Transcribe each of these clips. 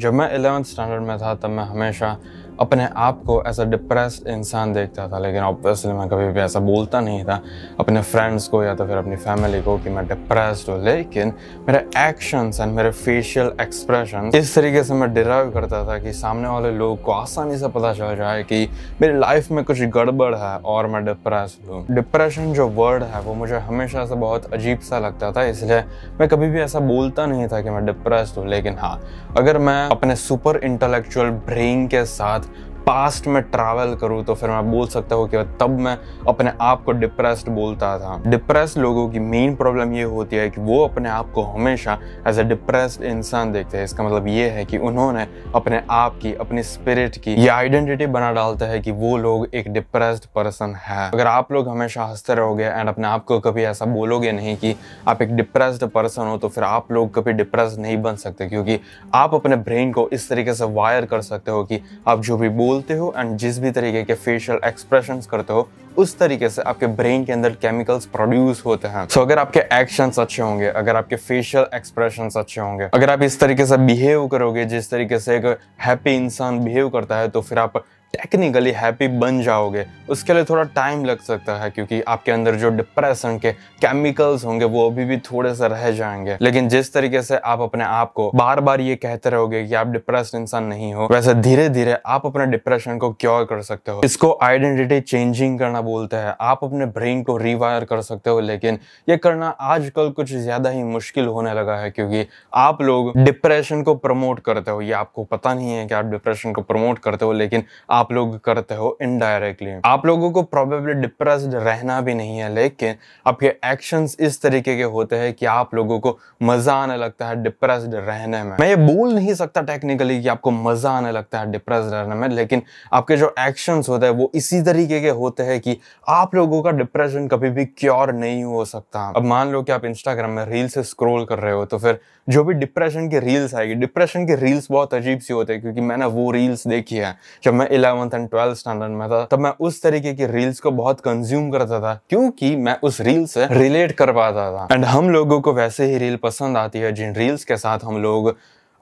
जब मैं eleventh standard में था तब मैं हमेशा अपने आप को ऐसा डिप्रेस्ड इंसान देखता था लेकिन ऑब्वियसली मैं कभी भी ऐसा बोलता नहीं था अपने फ्रेंड्स को या तो फिर अपनी फैमिली को कि मैं डिप्रेस्ड हूँ लेकिन मेरे एक्शंस एंड मेरे फेशियल एक्सप्रेशन इस तरीके से मैं डिराइव करता था कि सामने वाले लोग को आसानी से पता चल जाए कि मेरी लाइफ में कुछ गड़बड़ है और मैं डिप्रेस हूँ डिप्रेशन जो वर्ड है वो मुझे हमेशा से बहुत अजीब सा लगता था इसलिए मैं कभी भी ऐसा बोलता नहीं था कि मैं डिप्रेस हूँ लेकिन हाँ अगर मैं अपने सुपर इंटेलेक्चुअल ब्रेन के साथ पास्ट में ट्रैवल करूँ तो फिर मैं बोल सकता हूँ कि तब मैं अपने आप को डिप्रेस्ड बोलता था डिप्रेस लोगों की मेन प्रॉब्लम ये होती है कि वो अपने आप को हमेशा एज ए डिप्रेस्ड इंसान देखते हैं इसका मतलब ये है कि उन्होंने अपने आप की अपनी स्पिरिट की ये आइडेंटिटी बना डालता है कि वो लोग एक डिप्रेस्ड पर्सन है अगर आप लोग हमेशा हंसते रहोगे एंड अपने आप को कभी ऐसा बोलोगे नहीं कि आप एक डिप्रेस्ड पर्सन हो तो फिर आप लोग कभी डिप्रेस नहीं बन सकते क्योंकि आप अपने ब्रेन को इस तरीके से वायर कर सकते हो कि आप जो भी बोल बोलते हो एंड जिस भी तरीके के फेशियल एक्सप्रेशन करते हो उस तरीके से आपके ब्रेन के अंदर केमिकल्स प्रोड्यूस होते हैं सो so, अगर आपके एक्शन अच्छे होंगे अगर आपके फेशियल एक्सप्रेशन अच्छे होंगे अगर आप इस तरीके से बिहेव करोगे जिस तरीके से एक हैप्पी इंसान बिहेव करता है तो फिर आप टेक्निकली हैप्पी बन जाओगे उसके लिए थोड़ा टाइम लग सकता है क्योंकि आपके अंदर जो डिप्रेशन के केमिकल्स होंगे वो अभी भी थोड़े से रह जाएंगे लेकिन जिस तरीके से आप अपने आप को बार बार ये कहते रहोगे कि आप डिप्रेस इंसान नहीं हो वैसे धीरे धीरे आप अपने डिप्रेशन को क्योर कर सकते हो इसको आइडेंटिटी चेंजिंग करना बोलते हैं आप अपने ब्रेन को रिवायर कर सकते हो लेकिन ये करना आजकल कुछ ज्यादा ही मुश्किल होने लगा है क्योंकि आप लोग डिप्रेशन को प्रमोट करते हो ये आपको पता नहीं है कि आप डिप्रेशन को प्रमोट करते हो लेकिन आप लोग करते हो इनडायरेक्टली आप लोगों को प्रॉबेबली डिप्रेस रहना भी नहीं है लेकिन आपके एक्शंस इस तरीके के होते हैं कि आप लोगों को मजा आने लगता है डिप्रेस रहने में मैं ये बोल नहीं सकता टेक्निकली कि आपको मजा आने लगता है डिप्रेस रहने में लेकिन आपके जो एक्शन होते हैं वो इसी तरीके के होते हैं कि आप लोगों का डिप्रेशन कभी भी क्योर नहीं हो सकता अब मान लो कि आप इंस्टाग्राम में रील से स्क्रोल कर रहे हो तो फिर जो भी डिप्रेशन की रील्स आएगी डिप्रेशन की रील्स बहुत अजीब सी होते हैं क्योंकि मैंने वो रील्स देखी है जब मैं इलेवंथ एंड ट्वेल्थ स्टैंडर्ड में था तब मैं उस तरीके की रील्स को बहुत कंज्यूम करता था क्योंकि मैं उस रील से रिलेट कर पाता था एंड हम लोगों को वैसे ही रील पसंद आती है जिन रील्स के साथ हम लोग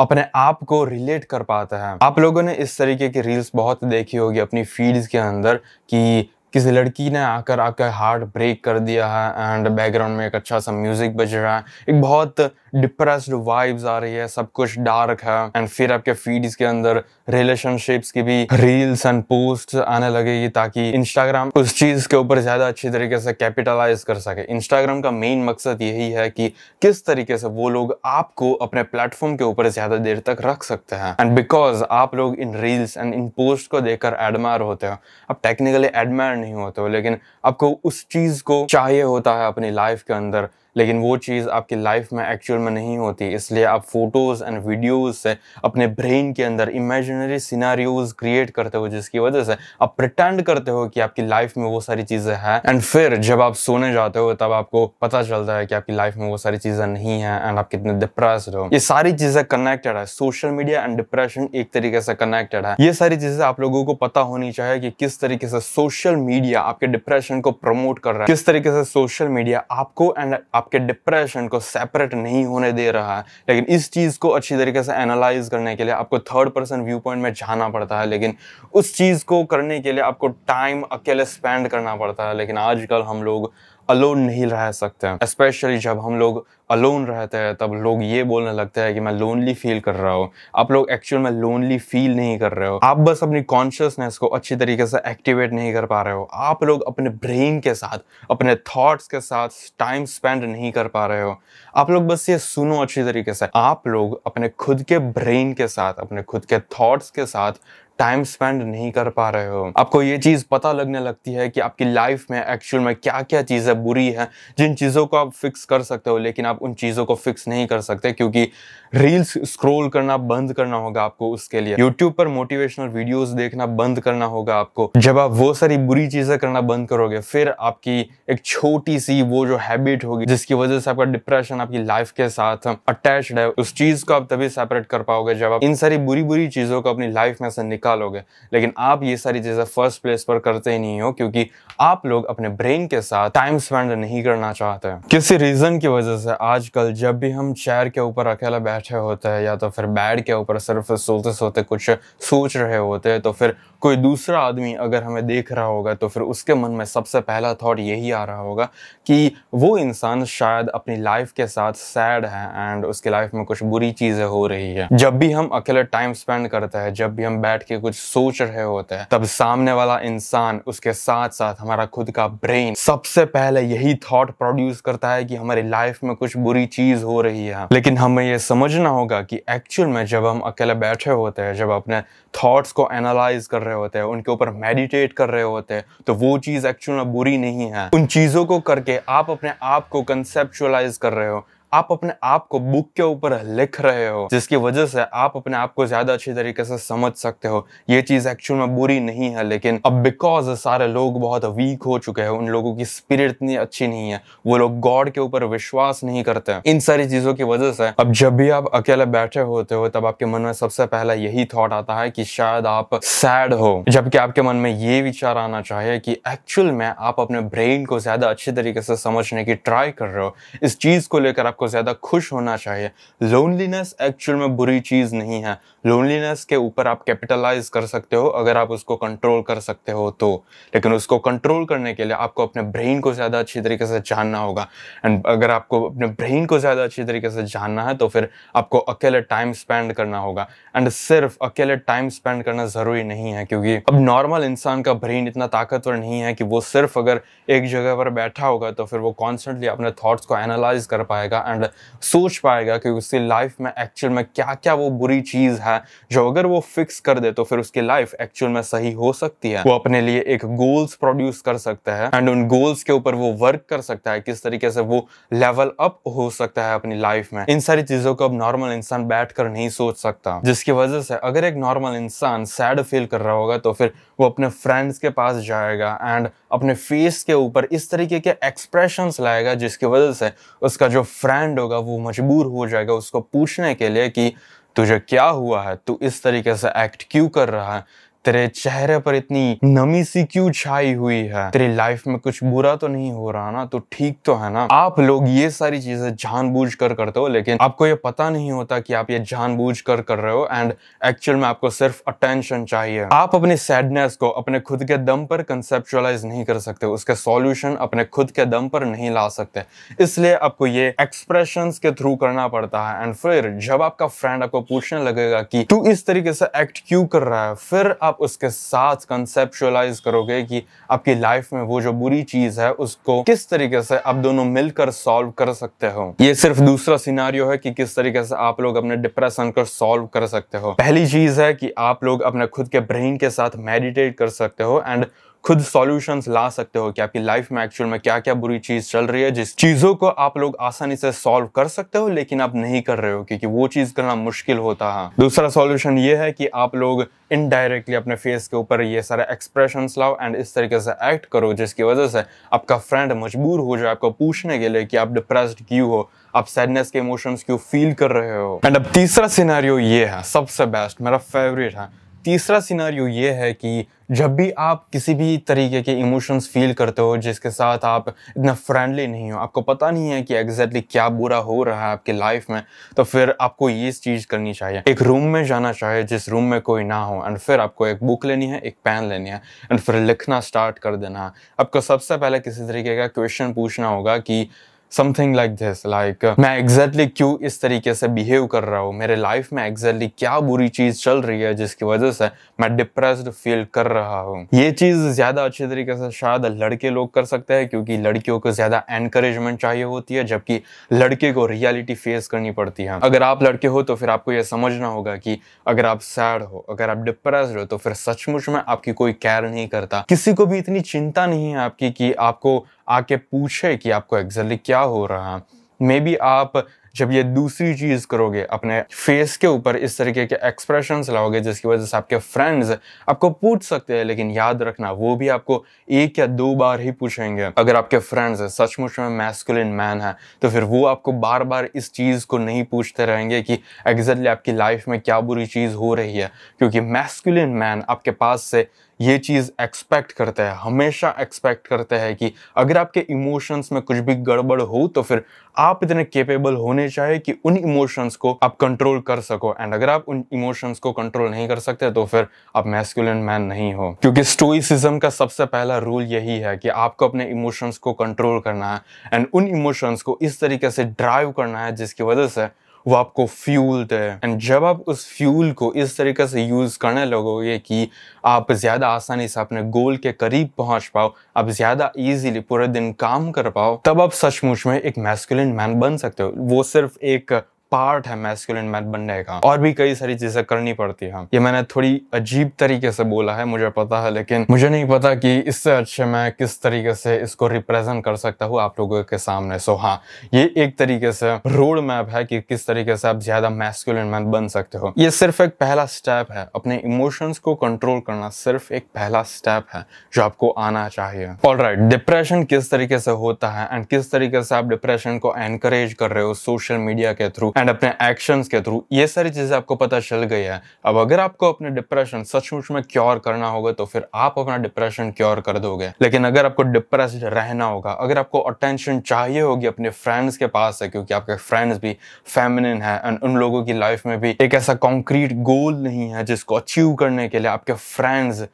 अपने आप को रिलेट कर पाते हैं आप लोगों ने इस तरीके की रील्स बहुत देखी होगी अपनी फीड्स के अंदर कि किसी लड़की ने आकर आपका हार्ट ब्रेक कर दिया है एंड बैकग्राउंड में एक अच्छा सा म्यूज़िक बज रहा है एक बहुत डिप्रेस्ड वाइब्स आ रही है सब कुछ डार्क है एंड फिर आपके फीड्स के अंदर रिलेशनशिप्स की भी रील्स एंड पोस्ट आने लगेगी ताकि इंस्टाग्राम उस चीज के ऊपर ज्यादा अच्छी तरीके से कैपिटलाइज कर सके इंस्टाग्राम का मेन मकसद यही है कि किस तरीके से वो लोग आपको अपने प्लेटफॉर्म के ऊपर ज्यादा देर तक रख सकते हैं एंड बिकॉज आप लोग इन रील्स एंड इन पोस्ट को देखकर एडमायर होते हो आप टेक्निकली एडमायर नहीं होते हो लेकिन आपको उस चीज को चाहिए होता है अपनी लाइफ के अंदर लेकिन वो चीज़ आपकी लाइफ में एक्चुअल में नहीं होती इसलिए आप फ़ोटोज़ एंड वीडियोज़ से अपने ब्रेन के अंदर इमेजिनरी सिनारियोज़ क्रिएट करते हो जिसकी वजह से आप प्रटेंड करते हो कि आपकी लाइफ में वो सारी चीज़ें हैं एंड फिर जब आप सोने जाते हो तब आपको पता चलता है कि आपकी लाइफ में वो सारी चीज़ें नहीं है एंड आप कितने डिप्रेस हो ये सारी चीज़ें कनेक्टेड है सोशल मीडिया एंड डिप्रेशन एक तरीके से कनेक्टेड है ये सारी चीज़ें आप लोगों को पता होनी चाहिए कि किस तरीके से सोशल मीडिया आपके डिप्रेशन को प्रमोट कर रहा है किस तरीके से सोशल मीडिया आपको एंड आपके डिप्रेशन को सेपरेट नहीं होने दे रहा है लेकिन इस चीज़ को अच्छी तरीके से एनालाइज करने के लिए आपको थर्ड पर्सन व्यू पॉइंट में जाना पड़ता है लेकिन उस चीज़ को करने के लिए आपको टाइम अकेले स्पेंड करना पड़ता है लेकिन आजकल हम लोग अलोन नहीं रह सकते हैं स्पेशली जब हम लोग अलोन रहते हैं तब लोग ये बोलने लगते हैं कि मैं लोनली फील कर रहा हूँ आप लोग एक्चुअल में लोनली फील नहीं कर रहे हो आप बस अपनी कॉन्शियसनेस को अच्छी तरीके से एक्टिवेट नहीं कर पा रहे हो आप लोग अपने ब्रेन के साथ अपने थॉट्स के साथ टाइम स्पेंड नहीं कर पा रहे हो आप लोग बस ये सुनो अच्छी तरीके से आप लोग अपने खुद के ब्रेन के साथ अपने खुद के थॉट्स के साथ टाइम स्पेंड नहीं कर पा रहे हो आपको ये चीज पता लगने लगती है कि आपकी लाइफ में एक्चुअल में क्या क्या चीजें बुरी हैं जिन चीज़ों को आप फिक्स कर सकते हो लेकिन आप उन चीज़ों को फिक्स नहीं कर सकते क्योंकि रील्स स्क्रोल करना बंद करना होगा आपको उसके लिए यूट्यूब पर मोटिवेशनल वीडियोज देखना बंद करना होगा आपको जब आप वो सारी बुरी चीजें करना बंद करोगे फिर आपकी एक छोटी सी वो जो हैबिट होगी जिसकी वजह से आपका डिप्रेशन आपकी लाइफ के साथ अटैच है उस चीज को आप तभी सेपरेट कर पाओगे जब आप इन सारी बुरी बुरी चीजों को अपनी लाइफ में से निकाल साल हो गए लेकिन आप ये सारी चीज़ें फर्स्ट प्लेस पर करते ही नहीं हो क्योंकि आप लोग अपने ब्रेन के साथ टाइम स्पेंड नहीं करना चाहते हैं किसी रीज़न की वजह से आजकल जब भी हम चेयर के ऊपर अकेला बैठे होते हैं या तो फिर बेड के ऊपर सिर्फ सोते सोते कुछ सोच रहे होते हैं तो फिर कोई दूसरा आदमी अगर हमें देख रहा होगा तो फिर उसके मन में सबसे पहला थाट यही आ रहा होगा कि वो इंसान शायद अपनी लाइफ के साथ सैड है एंड उसकी लाइफ में कुछ बुरी चीज़ें हो रही है जब भी हम अकेले टाइम स्पेंड करते हैं जब भी हम बैठ के कुछ सोच रहे होते हैं तब सामने वाला इंसान उसके साथ साथ हमारा खुद का ब्रेन सबसे पहले यही थॉट प्रोड्यूस करता है कि हमारी लाइफ में कुछ बुरी चीज हो रही है लेकिन हमें यह समझना होगा कि एक्चुअल में जब हम अकेले बैठे होते हैं जब अपने थॉट्स को एनालाइज कर रहे होते हैं उनके ऊपर मेडिटेट कर रहे होते हैं तो वो चीज एक्चुअल में बुरी नहीं है उन चीजों को करके आप अपने आप को कंसेप्चुअलाइज कर रहे हो आप अपने आप को बुक के ऊपर लिख रहे हो जिसकी वजह से आप अपने आप को ज्यादा अच्छी तरीके से समझ सकते हो ये चीज एक्चुअल में बुरी नहीं है लेकिन अब बिकॉज सारे लोग बहुत वीक हो चुके हैं उन लोगों की स्पिरिट इतनी अच्छी नहीं है वो लोग गॉड के ऊपर विश्वास नहीं करते इन सारी चीजों की वजह से अब जब भी आप अकेले बैठे होते हो तब आपके मन में सबसे पहला यही थॉट आता है कि शायद आप सैड हो जबकि आपके मन में ये विचार आना चाहिए कि एक्चुअल में आप अपने ब्रेन को ज्यादा अच्छे तरीके से समझने की ट्राई कर रहे हो इस चीज को लेकर आपको आपको ज़्यादा खुश होना चाहिए लोनलीनेस एक्चुअल में बुरी चीज़ नहीं है लोनलीनेस के ऊपर आप कैपिटलाइज कर सकते हो अगर आप उसको कंट्रोल कर सकते हो तो लेकिन उसको कंट्रोल करने के लिए आपको अपने ब्रेन को ज़्यादा अच्छी तरीके से जानना होगा एंड अगर आपको अपने ब्रेन को ज़्यादा अच्छी तरीके से जानना है तो फिर आपको अकेले टाइम स्पेंड करना होगा एंड सिर्फ अकेले टाइम स्पेंड करना ज़रूरी नहीं है क्योंकि अब नॉर्मल इंसान का ब्रेन इतना ताकतवर नहीं है कि वो सिर्फ अगर एक जगह पर बैठा होगा तो फिर वो कॉन्स्टेंटली अपने थाट्स को एनालाइज कर पाएगा एंड सोच पाएगा कि उसकी लाइफ में एक्चुअल में क्या क्या वो बुरी चीज़ है जो अगर वो फिक्स कर दे तो फिर उसकी लाइफ एक्चुअल में सही हो सकती है वो अपने लिए एक गोल्स प्रोड्यूस कर सकता है एंड उन गोल्स के ऊपर वो वर्क कर सकता है किस तरीके से वो लेवल अप हो सकता है अपनी लाइफ में इन सारी चीज़ों को अब नॉर्मल इंसान बैठ कर नहीं सोच सकता जिसकी वजह से अगर एक नॉर्मल इंसान सैड फील कर रहा होगा तो फिर वो अपने फ्रेंड्स के पास जाएगा एंड अपने फेस के ऊपर इस तरीके के एक्सप्रेशन लाएगा जिसकी वजह से उसका जो फ्रेंड ब्रांड होगा वो मजबूर हो जाएगा उसको पूछने के लिए कि तुझे क्या हुआ है तू इस तरीके से एक्ट क्यों कर रहा है तेरे चेहरे पर इतनी नमी सी क्यों छाई हुई है तेरी लाइफ में कुछ बुरा तो नहीं हो रहा ना तो ठीक तो है ना आप लोग ये सारी चीजें जानबूझ कर करते हो लेकिन आपको ये पता नहीं होता कि आप ये जानबूझ कर कर रहे हो एंड एक्चुअल में आपको सिर्फ अटेंशन चाहिए आप अपनी सैडनेस को अपने खुद के दम पर कंसेप्चुअलाइज नहीं कर सकते उसके सॉल्यूशन अपने खुद के दम पर नहीं ला सकते इसलिए आपको ये एक्सप्रेशन के थ्रू करना पड़ता है एंड फिर जब आपका फ्रेंड आपको पूछने लगेगा कि तू इस तरीके से एक्ट क्यों कर रहा है फिर आप आप उसके साथ कंसेप्चुअलाइज करोगे कि आपकी लाइफ में वो जो बुरी चीज है उसको किस तरीके से आप दोनों मिलकर सॉल्व कर सकते हो ये सिर्फ दूसरा सिनारियो है कि किस तरीके से आप लोग अपने डिप्रेशन को सॉल्व कर सकते हो पहली चीज है कि आप लोग अपने खुद के ब्रेन के साथ मेडिटेट कर सकते हो एंड खुद सॉल्यूशंस ला सकते हो कि आपकी लाइफ में एक्चुअल में क्या क्या बुरी चीज़ चल रही है जिस चीज़ों को आप लोग आसानी से सॉल्व कर सकते हो लेकिन आप नहीं कर रहे हो क्योंकि वो चीज़ करना मुश्किल होता है दूसरा सॉल्यूशन ये है कि आप लोग इनडायरेक्टली अपने फेस के ऊपर ये सारे एक्सप्रेशन लाओ एंड इस तरीके से एक्ट करो जिसकी वजह से आपका फ्रेंड मजबूर हो जाए आपको पूछने के लिए कि आप डिप्रेस्ड क्यों हो आप सैडनेस के इमोशंस क्यों फील कर रहे हो एंड अब तीसरा सिनेरियो ये है सबसे बेस्ट मेरा फेवरेट है तीसरा सिनारियो ये है कि जब भी आप किसी भी तरीके के इमोशंस फील करते हो जिसके साथ आप इतना फ्रेंडली नहीं हो आपको पता नहीं है कि एग्जैक्टली exactly क्या बुरा हो रहा है आपकी लाइफ में तो फिर आपको ये चीज़ करनी चाहिए एक रूम में जाना चाहिए जिस रूम में कोई ना हो एंड फिर आपको एक बुक लेनी है एक पेन लेनी है एंड फिर लिखना स्टार्ट कर देना है आपको सबसे पहले किसी तरीके का क्वेश्चन पूछना होगा कि समथिंग लाइक दिस लाइक मैं एग्जैक्टली exactly क्यों इस तरीके से बिहेव कर रहा हूँ मेरे लाइफ में एग्जैक्टली exactly क्या बुरी चीज चल रही है जिसकी वजह से मैं डिप्रेस फील कर रहा हूँ ये चीज ज्यादा अच्छे तरीके से शायद लड़के लोग कर सकते हैं क्योंकि लड़कियों को ज्यादा एनकरेजमेंट चाहिए होती है जबकि लड़के को रियालिटी फेस करनी पड़ती है अगर आप लड़के हो तो फिर आपको यह समझना होगा कि अगर आप सैड हो अगर आप डिप्रेस हो तो फिर सचमुच में आपकी कोई केयर नहीं करता किसी को भी इतनी चिंता नहीं है आपकी कि आपको आके पूछे कि आपको एग्जैक्टली क्या हो रहा है मे बी आप जब ये दूसरी चीज़ करोगे अपने फेस के ऊपर इस तरीके के एक्सप्रेशन लाओगे जिसकी वजह से आपके फ्रेंड्स आपको पूछ सकते हैं लेकिन याद रखना वो भी आपको एक या दो बार ही पूछेंगे अगर आपके फ्रेंड्स सचमुच में मैस्कुलिन मैन है तो फिर वो आपको बार बार इस चीज़ को नहीं पूछते रहेंगे कि एग्जैक्टली आपकी लाइफ में क्या बुरी चीज़ हो रही है क्योंकि मैस्कुलिन मैन आपके पास से ये चीज़ एक्सपेक्ट करते हैं हमेशा एक्सपेक्ट करते हैं कि अगर आपके इमोशंस में कुछ भी गड़बड़ हो तो फिर आप इतने केपेबल होने होने चाहिए कि उन इमोशंस को आप कंट्रोल कर सको एंड अगर आप उन इमोशंस को कंट्रोल नहीं कर सकते तो फिर आप मैस्कुलिन मैन नहीं हो क्योंकि स्टोइसिज्म का सबसे पहला रूल यही है कि आपको अपने इमोशंस को कंट्रोल करना है एंड उन इमोशंस को इस तरीके से ड्राइव करना है जिसकी वजह से वो आपको फ्यूल दे एंड जब आप उस फ्यूल को इस तरीके से यूज़ करने लगोगे कि आप ज़्यादा आसानी से अपने गोल के करीब पहुंच पाओ आप ज़्यादा इजीली पूरे दिन काम कर पाओ तब आप सचमुच में एक मैस्कुलिन मैन बन सकते हो वो सिर्फ एक पार्ट है मैस्कुलिन मैन बनने का और भी कई सारी चीजें करनी पड़ती है ये मैंने थोड़ी अजीब तरीके से बोला है मुझे पता है लेकिन मुझे नहीं पता कि इससे अच्छे मैं किस तरीके से इसको रिप्रेजेंट कर सकता हूँ आप लोगों के सामने सो हाँ ये एक तरीके से रोड मैप है कि किस तरीके से आप ज्यादा मैस्कुलिन मैन बन सकते हो ये सिर्फ एक पहला स्टेप है अपने इमोशंस को कंट्रोल करना सिर्फ एक पहला स्टेप है जो आपको आना चाहिए ऑल राइट डिप्रेशन किस तरीके से होता है एंड किस तरीके से आप डिप्रेशन को एनकरेज कर रहे हो सोशल मीडिया के थ्रू एंड अपने एक्शंस के थ्रू ये सारी चीज़ें आपको पता चल गई है अब अगर आपको अपने डिप्रेशन सचमुच में क्योर करना होगा तो फिर आप अपना डिप्रेशन क्योर कर दोगे लेकिन अगर आपको डिप्रेस्ड रहना होगा अगर आपको अटेंशन चाहिए होगी अपने फ्रेंड्स के पास है क्योंकि आपके फ्रेंड्स भी फेमिनिन है एंड उन लोगों की लाइफ में भी एक ऐसा कॉन्क्रीट गोल नहीं है जिसको अचीव करने के लिए आपके फ्रेंड्स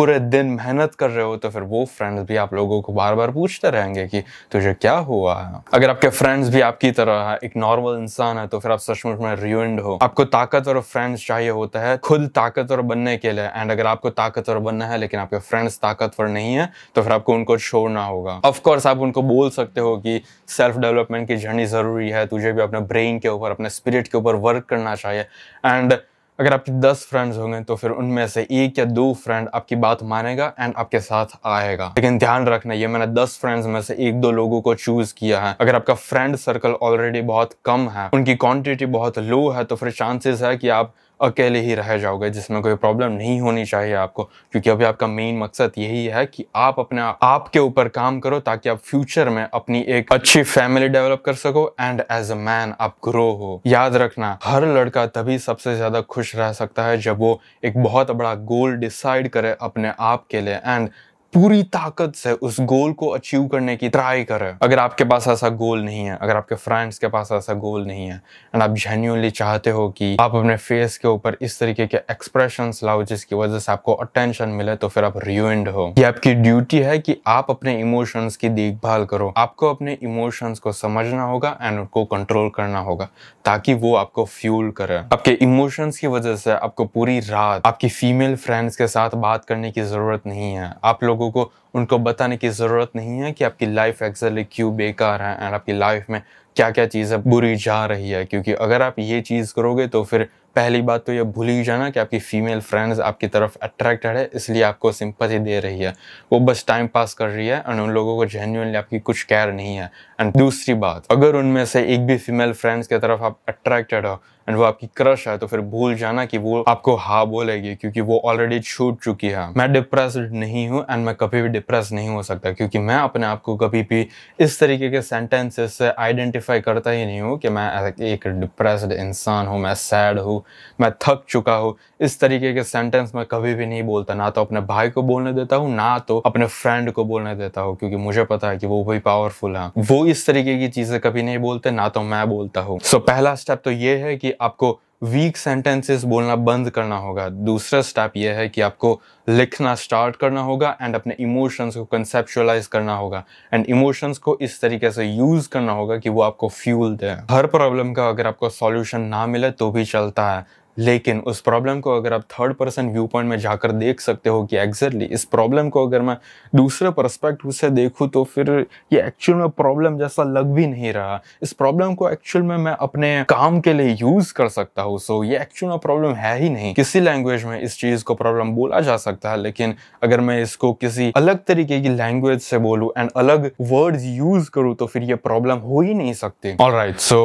पूरे दिन मेहनत कर रहे हो तो फिर वो फ्रेंड्स भी आप लोगों को बार बार पूछते रहेंगे कि तुझे क्या हुआ है अगर आपके फ्रेंड्स भी आपकी तरह है एक नॉर्मल इंसान है तो फिर आप सचमुच में रिवेंड हो आपको ताकतवर फ्रेंड्स चाहिए होता है खुद ताकतवर बनने के लिए एंड अगर आपको ताकतवर बनना है लेकिन आपके फ्रेंड्स ताकतवर नहीं है तो फिर आपको उनको छोड़ना होगा ऑफकोर्स आप उनको बोल सकते हो कि सेल्फ डेवलपमेंट की जर्नी ज़रूरी है तुझे भी अपने ब्रेन के ऊपर अपने स्पिरिट के ऊपर वर्क करना चाहिए एंड अगर आपके दस फ्रेंड्स होंगे तो फिर उनमें से एक या दो फ्रेंड आपकी बात मानेगा एंड आपके साथ आएगा लेकिन ध्यान रखना ये मैंने दस फ्रेंड्स में से एक दो लोगों को चूज किया है अगर आपका फ्रेंड सर्कल ऑलरेडी बहुत कम है उनकी क्वांटिटी बहुत लो है तो फिर चांसेस है कि आप अकेले ही रह जाओगे जिसमें कोई प्रॉब्लम नहीं होनी चाहिए आपको क्योंकि अभी आपका मेन मकसद यही है कि आप अपने आप के ऊपर काम करो ताकि आप फ्यूचर में अपनी एक अच्छी फैमिली डेवलप कर सको एंड एज अ मैन आप ग्रो हो याद रखना हर लड़का तभी सबसे ज्यादा खुश रह सकता है जब वो एक बहुत बड़ा गोल डिसाइड करे अपने आप के लिए एंड पूरी ताकत से उस गोल को अचीव करने की ट्राई करें अगर आपके पास ऐसा गोल नहीं है अगर आपके फ्रेंड्स के पास ऐसा गोल नहीं है एंड आप जेन्यूनली चाहते हो कि आप अपने फेस के ऊपर इस तरीके के एक्सप्रेशन लाओ जिसकी वजह से आपको अटेंशन मिले तो फिर आप रिवेंड हो ये आपकी ड्यूटी है कि आप अपने इमोशंस की देखभाल करो आपको अपने इमोशंस को समझना होगा एंड उनको कंट्रोल करना होगा ताकि वो आपको फ्यूल करे आपके इमोशंस की वजह से आपको पूरी रात आपकी फीमेल फ्रेंड्स के साथ बात करने की जरूरत नहीं है आप लोग लोगों को उनको बताने की ज़रूरत नहीं है कि आपकी लाइफ एक्जैक्टली क्यों बेकार है एंड आपकी लाइफ में क्या क्या चीज़ अब बुरी जा रही है क्योंकि अगर आप ये चीज़ करोगे तो फिर पहली बात तो ये भूल ही जाना कि आपकी फ़ीमेल फ्रेंड्स आपकी तरफ अट्रैक्टेड है इसलिए आपको सिंपति दे रही है वो बस टाइम पास कर रही है एंड उन लोगों को जेन्यूनली आपकी कुछ केयर नहीं है एंड दूसरी बात अगर उनमें से एक भी फीमेल फ्रेंड्स की तरफ आप अट्रैक्टेड हो एंड वो आपकी क्रश है तो फिर भूल जाना कि वो आपको हाँ बोलेगी क्योंकि वो ऑलरेडी छूट चुकी है मैं डिप्रेस नहीं हूँ एंड मैं कभी भी डिप्रेस नहीं हो सकता क्योंकि मैं अपने आप को कभी भी इस तरीके के सेंटेंसेस से आइडेंटिफाई आइडेंटिफाई करता ही नहीं हूँ कि मैं एक डिप्रेस्ड इंसान हूँ मैं सैड हूँ मैं थक चुका हूँ इस तरीके के सेंटेंस मैं कभी भी नहीं बोलता ना तो अपने भाई को बोलने देता हूँ ना तो अपने फ्रेंड को बोलने देता हूँ क्योंकि मुझे पता है कि वो भी पावरफुल है वो इस तरीके की चीज़ें कभी नहीं बोलते ना तो मैं बोलता हूँ सो so, पहला स्टेप तो ये है कि आपको वीक सेंटेंसेस बोलना बंद करना होगा दूसरा स्टेप यह है कि आपको लिखना स्टार्ट करना होगा एंड अपने इमोशंस को कंसेप्चुअलाइज करना होगा एंड इमोशंस को इस तरीके से यूज़ करना होगा कि वो आपको फ्यूल दे हर प्रॉब्लम का अगर आपको सॉल्यूशन ना मिले तो भी चलता है लेकिन उस प्रॉब्लम को अगर आप थर्ड पर्सन व्यू पॉइंट में जाकर देख सकते हो कि एग्जैक्टली इस प्रॉब्लम को अगर मैं दूसरे परस्पेक्टिव से देखूँ तो फिर ये एक्चुअल में प्रॉब्लम जैसा लग भी नहीं रहा इस प्रॉब्लम को एक्चुअल में मैं अपने काम के लिए यूज कर सकता हूँ सो so, ये एक्चुअल में प्रॉब्लम है ही नहीं किसी लैंग्वेज में इस चीज को प्रॉब्लम बोला जा सकता है लेकिन अगर मैं इसको किसी अलग तरीके की लैंग्वेज से बोलूँ एंड अलग वर्ड यूज करूँ तो फिर ये प्रॉब्लम हो ही नहीं सकती ऑल राइट सो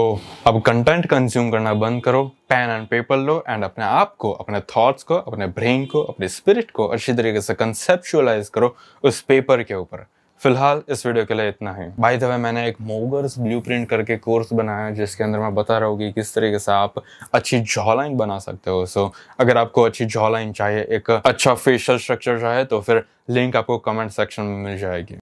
अब कंटेंट कंज्यूम करना बंद करो पेन एंड पेपर लो एंड अपने आप को अपने थॉट्स को अपने ब्रेन को अपने स्पिरिट को अच्छी तरीके से कंसेप्चुअलाइज करो उस पेपर के ऊपर फिलहाल इस वीडियो के लिए इतना ही बाय द वे मैंने एक मोगर्स ब्लूप्रिंट करके कोर्स बनाया जिसके अंदर मैं बता रहा हूँ कि किस तरीके से आप अच्छी जॉलाइन बना सकते हो सो so, अगर आपको अच्छी जॉलाइन चाहिए एक अच्छा फेशियल स्ट्रक्चर चाहिए तो फिर लिंक आपको कमेंट सेक्शन में मिल जाएगी